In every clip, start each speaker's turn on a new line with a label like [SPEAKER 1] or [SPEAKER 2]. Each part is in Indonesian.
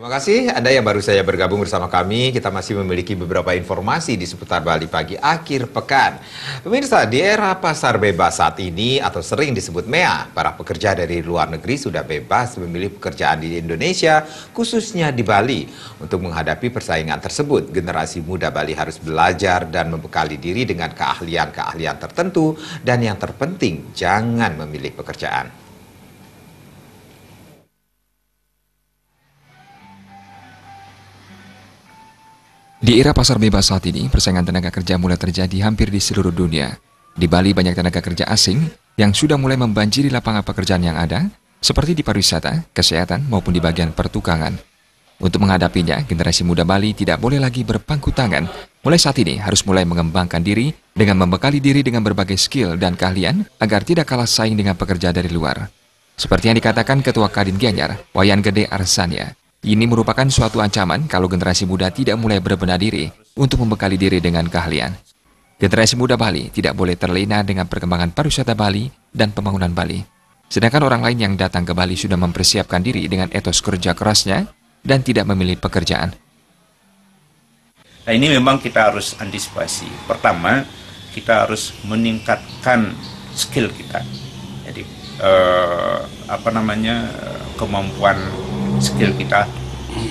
[SPEAKER 1] Terima kasih Anda yang baru saja bergabung bersama kami. Kita masih memiliki beberapa informasi di seputar Bali pagi akhir pekan. Pemirsa, di era pasar bebas saat ini atau sering disebut MEA, para pekerja dari luar negeri sudah bebas memilih pekerjaan di Indonesia, khususnya di Bali. Untuk menghadapi persaingan tersebut, generasi muda Bali harus belajar dan membekali diri dengan keahlian-keahlian tertentu dan yang terpenting jangan memilih pekerjaan.
[SPEAKER 2] Di era pasar bebas saat ini, persaingan tenaga kerja mulai terjadi hampir di seluruh dunia. Di Bali banyak tenaga kerja asing yang sudah mulai membanjiri lapangan pekerjaan yang ada, seperti di pariwisata, kesehatan, maupun di bagian pertukangan. Untuk menghadapinya, generasi muda Bali tidak boleh lagi berpangku tangan. Mulai saat ini harus mulai mengembangkan diri dengan membekali diri dengan berbagai skill dan keahlian agar tidak kalah saing dengan pekerja dari luar. Seperti yang dikatakan Ketua Kadin Gianyar, Wayan Gede Arsania, ini merupakan suatu ancaman kalau generasi muda tidak mulai berbenah diri untuk membekali diri dengan keahlian. Generasi muda Bali tidak boleh terlena dengan perkembangan pariwisata Bali dan pembangunan Bali. Sedangkan orang lain yang datang ke Bali sudah mempersiapkan diri dengan etos kerja kerasnya dan tidak memilih pekerjaan.
[SPEAKER 3] Nah, ini memang kita harus antisipasi. Pertama, kita harus meningkatkan skill kita. Jadi eh, apa namanya kemampuan skill kita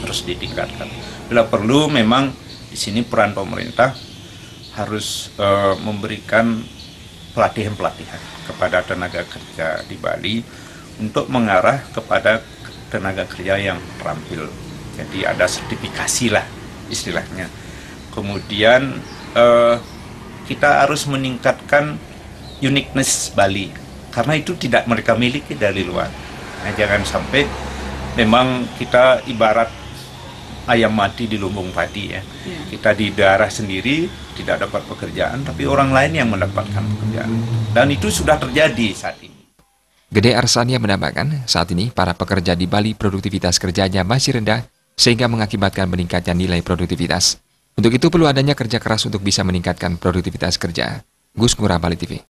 [SPEAKER 3] terus ditingkatkan. Bila perlu memang di sini peran pemerintah harus e, memberikan pelatihan-pelatihan kepada tenaga kerja di Bali untuk mengarah kepada tenaga kerja yang terampil. Jadi ada sertifikasi lah istilahnya. Kemudian eh, kita harus meningkatkan uniqueness Bali karena itu tidak mereka miliki dari luar. Nah, jangan sampai memang kita ibarat ayam mati di lumbung padi ya. ya. Kita di daerah sendiri tidak dapat pekerjaan, tapi orang lain yang mendapatkan pekerjaan. Dan itu sudah terjadi saat ini.
[SPEAKER 2] Gede Arsania menambahkan, saat ini para pekerja di Bali produktivitas kerjanya masih rendah, sehingga mengakibatkan meningkatnya nilai produktivitas. Untuk itu perlu adanya kerja keras untuk bisa meningkatkan produktivitas kerja. Gus Ngurah Bali TV.